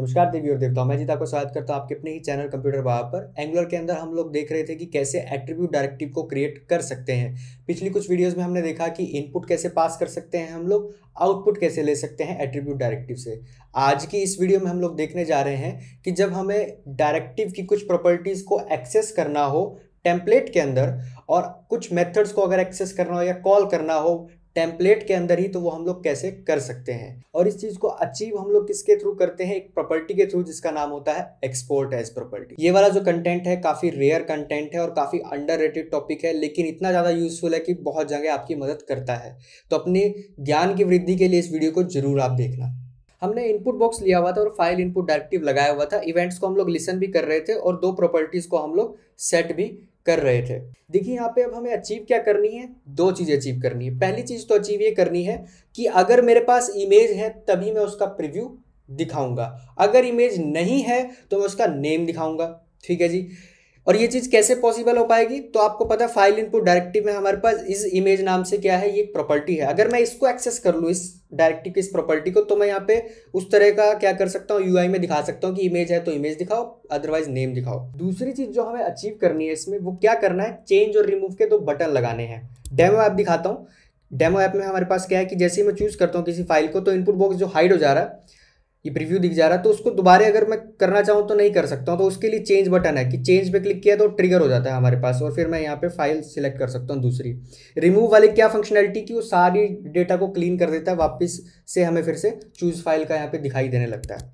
नमस्कार देवी और देवताओं मैं जीत आपका स्वागत करता हूँ आपके अपने ही चैनल कंप्यूटर बाबा पर एंगुलर के अंदर हम लोग देख रहे थे कि कैसे एट्रीब्यूट डायरेक्टिव को क्रिएट कर सकते हैं पिछली कुछ वीडियोस में हमने देखा कि इनपुट कैसे पास कर सकते हैं हम लोग आउटपुट कैसे ले सकते हैं एट्रीब्यूट डायरेक्टिव से आज की इस वीडियो में हम लोग देखने जा रहे हैं कि जब हमें डायरेक्टिव की कुछ प्रॉपर्टीज़ को एक्सेस करना हो टेम्पलेट के अंदर और कुछ मेथड्स को अगर एक्सेस करना हो या कॉल करना हो टेम्पलेट के अंदर ही तो वो हम लोग कैसे कर सकते हैं और इस चीज़ को अचीव हम लोग किसके थ्रू करते हैं एक प्रॉपर्टी के थ्रू जिसका नाम होता है एक्सपोर्ट एज प्रॉपर्टी ये वाला जो कंटेंट है काफ़ी रेयर कंटेंट है और काफ़ी अंडर टॉपिक है लेकिन इतना ज़्यादा यूजफुल है कि बहुत जगह आपकी मदद करता है तो अपने ज्ञान की वृद्धि के लिए इस वीडियो को जरूर आप देखना हमने इनपुट बॉक्स लिया हुआ था और फाइल इनपुट डायरेक्टिव लगाया हुआ था इवेंट्स को हम लोग लिसन भी कर रहे थे और दो प्रॉपर्टीज़ को हम लोग सेट भी कर रहे थे देखिए यहाँ पे अब हमें अचीव क्या करनी है दो चीज़ें अचीव करनी है पहली चीज़ तो अचीव ये करनी है कि अगर मेरे पास इमेज है तभी मैं उसका प्रिव्यू दिखाऊंगा अगर इमेज नहीं है तो मैं उसका नेम दिखाऊंगा ठीक है जी और ये चीज़ कैसे पॉसिबल हो पाएगी तो आपको पता है फाइल इनपुट डायरेक्टिव में हमारे पास इस इमेज नाम से क्या है ये प्रॉपर्टी है अगर मैं इसको एक्सेस कर लूँ इस डायरेक्टिव की इस प्रॉपर्टी को तो मैं यहाँ पे उस तरह का क्या कर सकता हूँ यूआई में दिखा सकता हूँ कि इमेज है तो इमेज दिखाओ अदरवाइज नेम दिखाओ दूसरी चीज़ जो हमें अचीव करनी है इसमें वो क्या करना है चेंज और रिमूव के दो बटन लगाने हैं डेमो ऐप दिखाता हूँ डेमो ऐप में हमारे पास क्या है कि जैसे ही मैं चूज़ करता हूँ किसी फाइल को तो इनपुट बॉक्स जो हाइड हो जा रहा है ये प्रीव्यू दिख जा रहा है तो उसको दोबारा अगर मैं करना चाहूँ तो नहीं कर सकता हूँ तो उसके लिए चेंज बटन है कि चेंज पे क्लिक किया तो ट्रिगर हो जाता है हमारे पास और फिर मैं यहाँ पे फाइल सिलेक्ट कर सकता हूँ दूसरी रिमूव वाली क्या फंक्शनैलिटी की वो सारी डेटा को क्लीन कर देता है वापस से हमें फिर से चूज़ फाइल का यहाँ पर दिखाई देने लगता है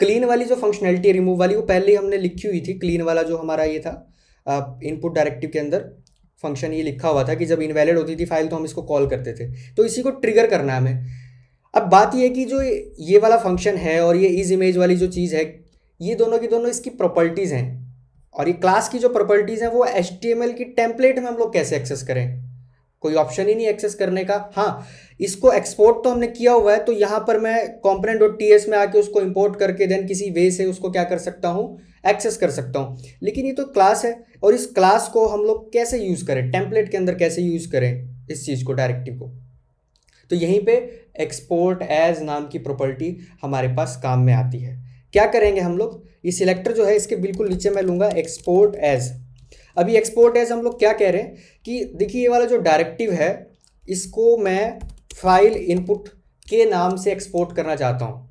क्लीन वाली जो फंक्शनैलिटी रिमूव वाली वो पहले ही हमने लिखी हुई थी क्लीन वाला जो हमारा ये था इनपुट डायरेक्टिव के अंदर फंक्शन ये लिखा हुआ था कि जब इनवैलिड होती थी फाइल तो हम इसको कॉल करते थे तो इसी को ट्रिगर करना है हमें अब बात यह है कि जो ये वाला फंक्शन है और ये इज इमेज वाली जो चीज़ है ये दोनों की दोनों इसकी प्रॉपर्टीज़ हैं और ये क्लास की जो प्रॉपर्टीज़ हैं वो एच की टेम्पलेट में हम लोग कैसे एक्सेस करें कोई ऑप्शन ही नहीं एक्सेस करने का हाँ इसको एक्सपोर्ट तो हमने किया हुआ है तो यहाँ पर मैं कॉम्पोनेंट डॉट टी में आके उसको इम्पोर्ट करके देन किसी वे से उसको क्या कर सकता हूँ एक्सेस कर सकता हूँ लेकिन ये तो क्लास है और इस क्लास को हम लोग कैसे यूज़ करें टेम्पलेट के अंदर कैसे यूज़ करें इस चीज़ को डायरेक्टिव को तो यहीं पे एक्सपोर्ट एज नाम की प्रॉपर्टी हमारे पास काम में आती है क्या करेंगे हम लोग ये सिलेक्टर जो है इसके बिल्कुल नीचे मैं लूँगा एक्सपोर्ट एज अभी एक्सपोर्ट एज हम लोग क्या कह रहे हैं कि देखिए ये वाला जो डायरेक्टिव है इसको मैं फाइल इनपुट के नाम से एक्सपोर्ट करना चाहता हूँ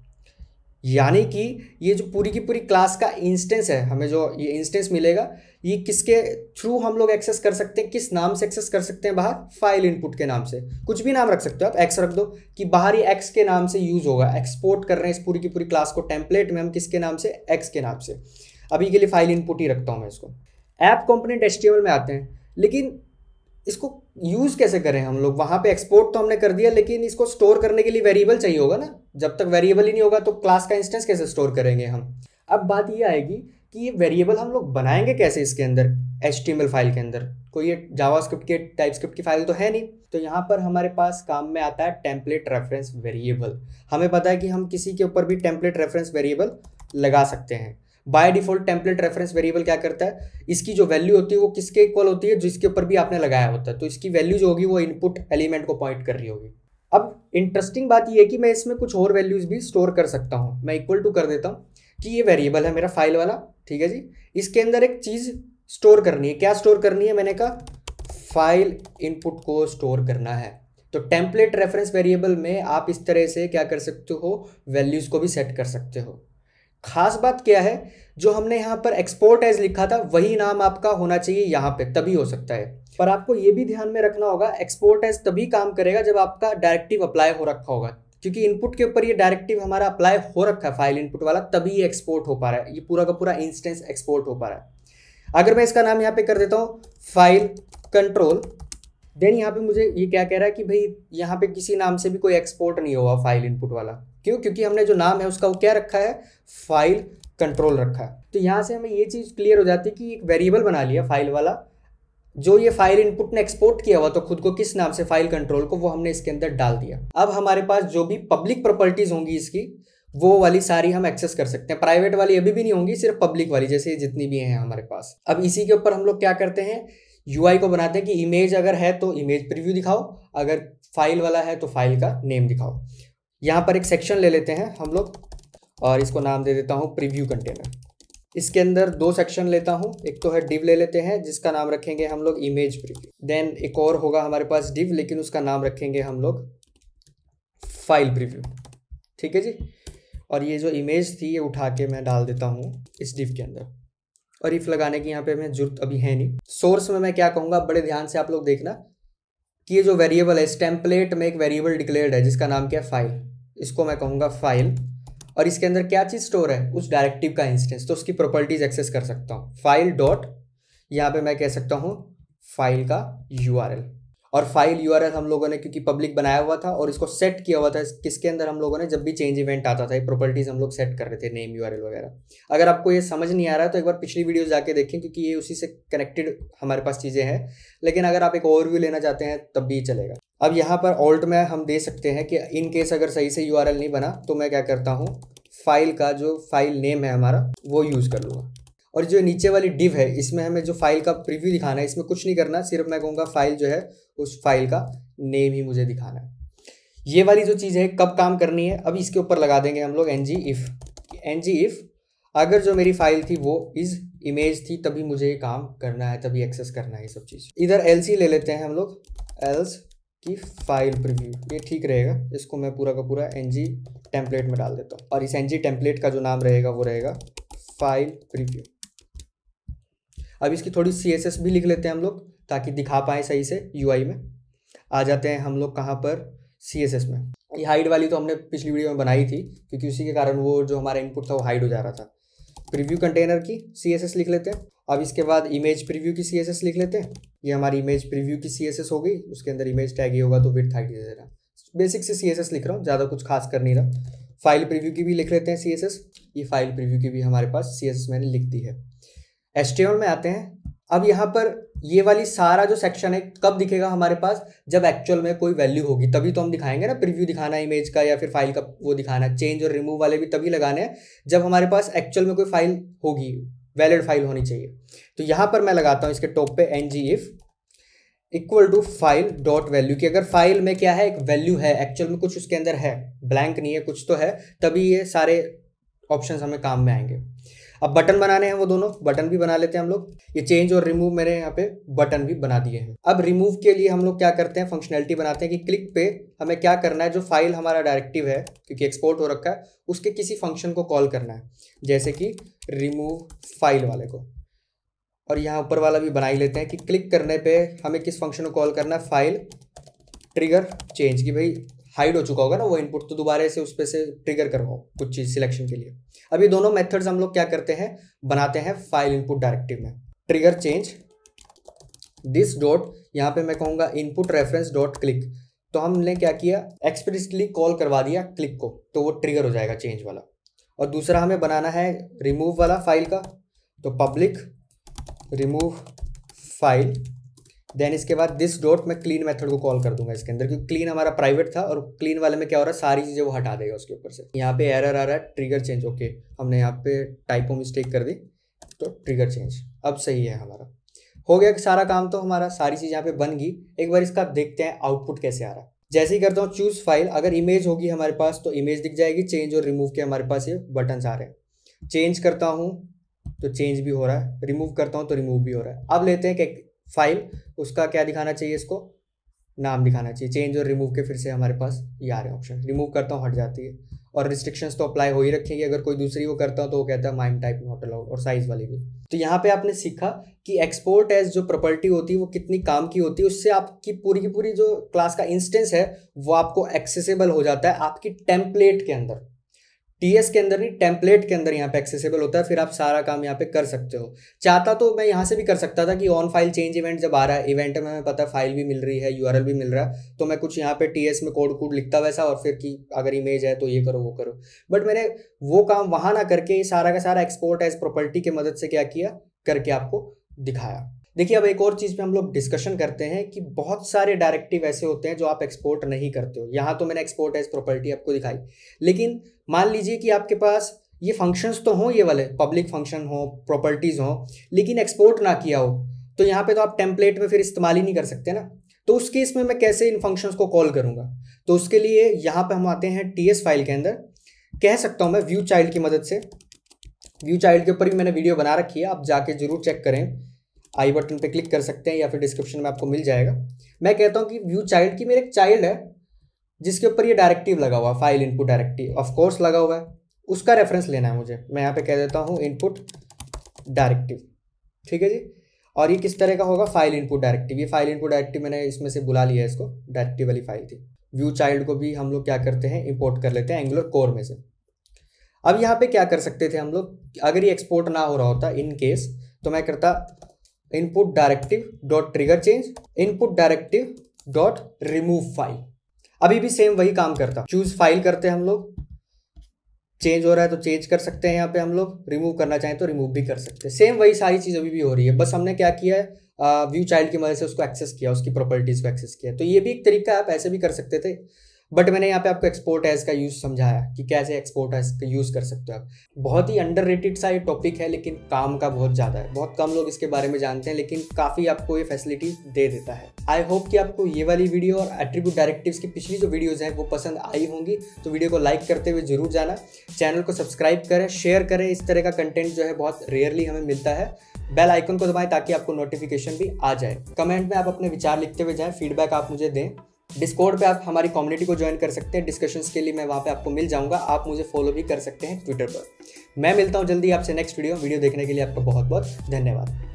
यानी कि ये जो पूरी की पूरी क्लास का इंस्टेंस है हमें जो ये इंस्टेंस मिलेगा ये किसके थ्रू हम लोग एक्सेस कर सकते हैं किस नाम से एक्सेस कर सकते हैं बाहर फाइल इनपुट के नाम से कुछ भी नाम रख सकते हो आप एक्स रख दो कि बाहर ही एक्स के नाम से यूज़ होगा एक्सपोर्ट कर रहे हैं इस पूरी की पूरी क्लास को टेम्पलेट में हम किसके नाम से एक्स के नाम से अभी के लिए फाइल इनपुट ही रखता हूँ मैं इसको ऐप कॉम्पोनेंट एच में आते हैं लेकिन इसको यूज़ कैसे करें हम लोग वहाँ पे एक्सपोर्ट तो हमने कर दिया लेकिन इसको स्टोर करने के लिए वेरिएबल चाहिए होगा ना जब तक वेरिएबल ही नहीं होगा तो क्लास का इंस्टेंस कैसे स्टोर करेंगे हम अब बात ये आएगी कि ये वेरिएबल हम लोग बनाएंगे कैसे इसके अंदर एच फाइल के अंदर कोई ये जावा स्क्रिप्ट के टाइप स्क्रिप्ट की फाइल तो है नहीं तो यहाँ पर हमारे पास काम में आता है टेम्पलेट रेफरेंस वेरिएबल हमें पता है कि हम किसी के ऊपर भी टेम्पलेट रेफरेंस वेरिएबल लगा सकते हैं by default template reference variable क्या करता है इसकी जो वैल्यू होती है वो किसके इक्वल होती है जिसके ऊपर भी आपने लगाया होता है तो इसकी वैल्यू जो होगी वो इनपुट एलिमेंट को पॉइंट कर रही होगी अब इंटरेस्टिंग बात यह है कि मैं इसमें कुछ और वैल्यूज़ भी स्टोर कर सकता हूँ मैं इक्वल टू कर देता हूँ कि ये वेरिएबल है मेरा फाइल वाला ठीक है जी इसके अंदर एक चीज़ स्टोर करनी है क्या स्टोर करनी है मैंने कहा फाइल इनपुट को स्टोर करना है तो टेम्पलेट रेफरेंस वेरिएबल में आप इस तरह से क्या कर सकते हो वैल्यूज़ को भी सेट कर सकते हो खास बात क्या है जो हमने यहाँ पर एक्सपोर्ट एज लिखा था वही नाम आपका होना चाहिए यहाँ पे तभी हो सकता है पर आपको ये भी ध्यान में रखना होगा एक्सपोर्ट एज तभी काम करेगा जब आपका डायरेक्टिव अप्लाई हो रखा होगा क्योंकि इनपुट के ऊपर ये डायरेक्टिव हमारा अप्लाई हो रखा है फाइल इनपुट वाला तभी ये एक्सपोर्ट हो पा रहा है ये पूरा का पूरा इंस्टेंस एक्सपोर्ट हो पा रहा है अगर मैं इसका नाम यहाँ पे कर देता हूँ फाइल कंट्रोल देन यहाँ पे मुझे ये क्या कह रहा है कि भाई यहाँ पे किसी नाम से भी कोई एक्सपोर्ट नहीं हुआ फाइल इनपुट वाला क्यों क्योंकि हमने जो नाम है उसका वो क्या रखा है फाइल कंट्रोल रखा है तो यहाँ से हमें ये चीज़ क्लियर हो जाती है कि एक वेरिएबल बना लिया फाइल वाला जो ये फाइल इनपुट ने एक्सपोर्ट किया हुआ तो खुद को किस नाम से फाइल कंट्रोल को वो हमने इसके अंदर डाल दिया अब हमारे पास जो भी पब्लिक प्रॉपर्टीज होंगी इसकी वो वाली सारी हम एक्सेस कर सकते हैं प्राइवेट वाली अभी भी नहीं होंगी सिर्फ पब्लिक वाली जैसे जितनी भी हैं हमारे पास अब इसी के ऊपर हम लोग क्या करते हैं यू को बनाते हैं कि इमेज अगर है तो इमेज प्रिव्यू दिखाओ अगर फाइल वाला है तो फाइल का नेम दिखाओ यहाँ पर एक सेक्शन ले लेते हैं हम लोग और इसको नाम दे देता हूँ प्रिव्यू कंटेनर इसके अंदर दो सेक्शन लेता हूँ एक तो है डिव ले लेते हैं जिसका नाम रखेंगे हम लोग इमेज प्रीव्यू देन एक और होगा हमारे पास डिव लेकिन उसका नाम रखेंगे हम लोग फाइल प्रीव्यू ठीक है जी और ये जो इमेज थी ये उठा के मैं डाल देता हूँ इस डिव के अंदर और इफ़ लगाने की यहाँ पे मैं जरूरत अभी है नहीं सोर्स में मैं क्या कहूँगा बड़े ध्यान से आप लोग देखना कि ये जो वेरिएबल है इस टेम्पलेट में एक वेरिएबल डिक्लेयर्ड है जिसका नाम क्या है फाइल इसको मैं कहूँगा फाइल और इसके अंदर क्या चीज़ स्टोर है उस डायरेक्टिव का इंस्टेंस तो उसकी प्रॉपर्टीज एक्सेस कर सकता हूँ फाइल डॉट यहाँ पे मैं कह सकता हूँ फाइल का यू और फाइल यू हम लोगों ने क्योंकि पब्लिक बनाया हुआ था और इसको सेट किया हुआ था किसके अंदर हम लोगों ने जब भी चेंज इवेंट आता था ये प्रॉपर्टीज़ हम लोग सेट कर रहे थे नेम यू वगैरह अगर आपको ये समझ नहीं आ रहा है तो एक बार पिछली वीडियो जाके देखें क्योंकि ये उसी से कनेक्टेड हमारे पास चीज़ें हैं लेकिन अगर आप एक ओवरव्यू लेना चाहते हैं तब भी चलेगा अब यहाँ पर ऑल्ट में हम दे सकते हैं कि इन केस अगर सही से यू नहीं बना तो मैं क्या करता हूँ फाइल का जो फाइल नेम है हमारा वो यूज़ कर लूँगा और जो नीचे वाली डिव है इसमें हमें जो फाइल का प्रीव्यू दिखाना है इसमें कुछ नहीं करना सिर्फ मैं कहूँगा फाइल जो है उस फाइल का नेम ही मुझे दिखाना है ये वाली जो चीज़ है कब काम करनी है अभी इसके ऊपर लगा देंगे हम लोग N G if N G if अगर जो मेरी फाइल थी वो इज़ इमेज थी तभी मुझे ये काम करना है तभी एक्सेस करना है ये सब चीज़ इधर एल ले लेते हैं हम लोग एल्स की फाइल प्रिव्यू ये ठीक रहेगा इसको मैं पूरा का पूरा एन जी टेम्पलेट में डाल देता हूँ और इस एन जी टेम्पलेट का जो नाम रहेगा वो रहेगा फाइल प्रिव्यू अब इसकी थोड़ी सी भी लिख लेते हैं हम लोग ताकि दिखा पाएँ सही से यू में आ जाते हैं हम लोग कहाँ पर सी में ये हाइड वाली तो हमने पिछली वीडियो में बनाई थी क्योंकि उसी के कारण वो जो हमारा इनपुट था वो हाइड हो जा रहा था प्रीव्यू कंटेनर की सी लिख लेते हैं अब इसके बाद इमेज प्रीव्यू की सी लिख लेते हैं ये हमारी इमेज प्रीव्यू की सी हो गई उसके अंदर इमेज टैग ही होगा तो फिर था दे रहा बेसिक से सी लिख रहा हूँ ज़्यादा कुछ खास कर नहीं रहा फाइल प्रिव्यू की भी लिख लेते हैं सी ये फाइल प्रिव्यू की भी हमारे पास सी मैंने लिख दी है एस्टेन में आते हैं अब यहाँ पर ये वाली सारा जो सेक्शन है कब दिखेगा हमारे पास जब एक्चुअल में कोई वैल्यू होगी तभी तो हम दिखाएंगे ना प्रीव्यू दिखाना इमेज का या फिर फाइल का वो दिखाना चेंज और रिमूव वाले भी तभी लगाने हैं जब हमारे पास एक्चुअल में कोई फाइल होगी वैलिड फाइल होनी चाहिए तो यहाँ पर मैं लगाता हूँ इसके टॉप पे N G if equal to file dot value की अगर फाइल में क्या है एक वैल्यू है एक्चुअल में कुछ उसके अंदर है ब्लैंक नहीं है कुछ तो है तभी ये सारे ऑप्शन हमें काम में आएंगे अब बटन बनाने हैं वो दोनों बटन भी बना लेते हैं हम लोग ये चेंज और रिमूव मेरे यहाँ पे बटन भी बना दिए हैं अब रिमूव के लिए हम लोग क्या करते हैं फंक्शनैलिटी बनाते हैं कि क्लिक पे हमें क्या करना है जो फाइल हमारा डायरेक्टिव है क्योंकि एक्सपोर्ट हो रखा है उसके किसी फंक्शन को कॉल करना है जैसे कि रिमूव फाइल वाले को और यहाँ ऊपर वाला भी बना ही लेते हैं कि क्लिक करने पर हमें किस फंक्शन को कॉल करना है फाइल ट्रिगर चेंज की भाई हाइड हो चुका होगा ना वो इनपुट तो दोबारा से उस पर से ट्रिगर करवाओ कुछ चीज़ सिलेक्शन के लिए अब ये दोनों मेथड्स हम लोग क्या करते हैं बनाते हैं फाइल इनपुट डायरेक्टिव में ट्रिगर चेंज दिस डॉट यहाँ पे मैं कहूँगा इनपुट रेफरेंस डॉट क्लिक तो हमने क्या किया एक्सप्रेसली कॉल करवा दिया क्लिक को तो वो ट्रिगर हो जाएगा चेंज वाला और दूसरा हमें बनाना है रिमूव वाला फाइल का तो पब्लिक रिमूव फाइल देन इसके बाद दिस डॉट मैं क्लीन मेथड को कॉल कर दूंगा इसके अंदर क्योंकि क्लीन हमारा प्राइवेट था और क्लीन वाले में क्या हो रहा है सारी चीज़ें वो हटा देगा उसके ऊपर से यहाँ पे एरर आ रहा है ट्रिगर चेंज ओके हमने यहाँ पे टाइपो मिस्टेक कर दी तो ट्रिगर चेंज अब सही है हमारा हो गया सारा काम तो हमारा सारी चीज़ यहाँ पे बन गई एक बार इसका देखते हैं आउटपुट कैसे आ रहा है जैसे ही करता हूँ चूज फाइल अगर इमेज होगी हमारे पास तो इमेज दिख जाएगी चेंज और रिमूव के हमारे पास ये बटन आ रहे हैं चेंज करता हूँ तो चेंज भी हो रहा है रिमूव करता हूँ तो रिमूव भी हो रहा है अब लेते हैं फाइल उसका क्या दिखाना चाहिए इसको नाम दिखाना चाहिए चेंज और रिमूव के फिर से हमारे पास ये आ रहे हैं ऑप्शन रिमूव करता हूँ हट जाती है और रिस्ट्रिक्शंस तो अप्लाई हो ही रखेंगे अगर कोई दूसरी वो करता तो वो कहता है माइम टाइप नॉट अलाउड और साइज़ वाली भी तो यहाँ पे आपने सीखा कि एक्सपोर्ट एज जो प्रॉपर्टी होती है वो कितनी काम की होती है उससे आपकी पूरी की पूरी जो क्लास का इंस्टेंस है वो आपको एक्सेसिबल हो जाता है आपकी टेम्पलेट के अंदर टीएस के अंदर नहीं टेम्पलेट के अंदर यहाँ पे एक्सेसिबल होता है फिर आप सारा काम यहाँ पे कर सकते हो चाहता तो मैं यहाँ से भी कर सकता था कि ऑन फाइल चेंज इवेंट जब आ रहा है इवेंट में हमें पता है फाइल भी मिल रही है यू भी मिल रहा है तो मैं कुछ यहाँ पे टीएस में कोड कोड लिखता वैसा और फिर कि अगर इमेज है तो ये करो वो करो बट मैंने वो काम वहाँ ना करके सारा का सारा एक्सपोर्ट एज प्रॉपर्टी की मदद से क्या किया करके आपको दिखाया देखिए अब एक और चीज़ पे हम लोग डिस्कशन करते हैं कि बहुत सारे डायरेक्टिव ऐसे होते हैं जो आप एक्सपोर्ट नहीं करते हो यहाँ तो मैंने एक्सपोर्ट एज प्रॉपर्टी आपको दिखाई लेकिन मान लीजिए कि आपके पास ये फंक्शंस तो हों ये वाले पब्लिक फंक्शन हो प्रॉपर्टीज़ हों लेकिन एक्सपोर्ट ना किया हो तो यहाँ पे तो आप टेम्पलेट में फिर इस्तेमाल ही नहीं कर सकते ना तो उस केस में मैं कैसे इन फंक्शंस को कॉल करूँगा तो उसके लिए यहाँ पे हम आते हैं टी एस फाइल के अंदर कह सकता हूँ मैं व्यू चाइल्ड की मदद से व्यू चाइल्ड के ऊपर भी मैंने वीडियो बना रखी है आप जाके जरूर चेक करें आई बटन पे क्लिक कर सकते हैं या फिर डिस्क्रिप्शन में आपको मिल जाएगा मैं कहता हूँ कि व्यू चाइल्ड की मेरे एक चाइल्ड है जिसके ऊपर ये डायरेक्टिव लगा हुआ है file input directive of course लगा हुआ है उसका रेफरेंस लेना है मुझे मैं यहाँ पे कह देता हूँ इनपुट डायरेक्टिव ठीक है जी और ये किस तरह का होगा फाइल इनपुट डायरेक्टिव ये फाइल इनपुट डायरेक्टिव मैंने इसमें से बुला लिया है इसको डायरेक्टिव वाली फाइल थी व्यू चाइल्ड को भी हम लोग क्या करते हैं इम्पोर्ट कर लेते हैं एंगुलर कोर में से अब यहाँ पे क्या कर सकते थे हम लोग अगर ये एक्सपोर्ट ना हो रहा होता इन केस तो मैं करता input directive dot trigger change input directive dot remove file अभी भी सेम वही काम करता चूज फाइल करते हैं हम लोग चेंज हो रहा है तो चेंज कर सकते हैं यहाँ पे हम लोग रिमूव करना चाहें तो रिमूव भी कर सकते हैं सेम वही सारी चीज़ अभी भी हो रही है बस हमने क्या किया है व्यू चाइल्ड की मदद से उसको एक्सेस किया उसकी प्रॉपर्टीज़ को एक्सेस किया तो ये भी एक तरीका आप ऐसे भी कर सकते थे बट मैंने यहाँ पे आपको एक्सपोर्ट एज का यूज़ समझाया कि कैसे एक्सपोर्ट एज का यूज़ कर सकते हो आप बहुत ही अंडर रेटेड सा ये टॉपिक है लेकिन काम का बहुत ज़्यादा है बहुत कम लोग इसके बारे में जानते हैं लेकिन काफ़ी आपको ये फैसिलिटी दे देता है आई होप कि आपको ये वाली वीडियो और एट्रीब्यूट डायरेक्टिव्स की पिछली जो वीडियोज़ हैं वो पसंद आई होंगी तो वीडियो को लाइक करते हुए ज़रूर जाना चैनल को सब्सक्राइब करें शेयर करें इस तरह का कंटेंट जो है बहुत रेयरली हमें मिलता है बेल आइकन को दबाएं ताकि आपको नोटिफिकेशन भी आ जाए कमेंट में आप अपने विचार लिखते हुए जाएं फीडबैक आप मुझे दें डिस्कॉर्ड पे आप हमारी कम्युनिटी को ज्वाइन कर सकते हैं डिस्कशंस के लिए मैं वहाँ पे आपको मिल जाऊँगा आप मुझे फॉलो भी कर सकते हैं ट्विटर पर मैं मिलता हूँ जल्दी आपसे नेक्स्ट वीडियो वीडियो देखने के लिए आपका बहुत बहुत धन्यवाद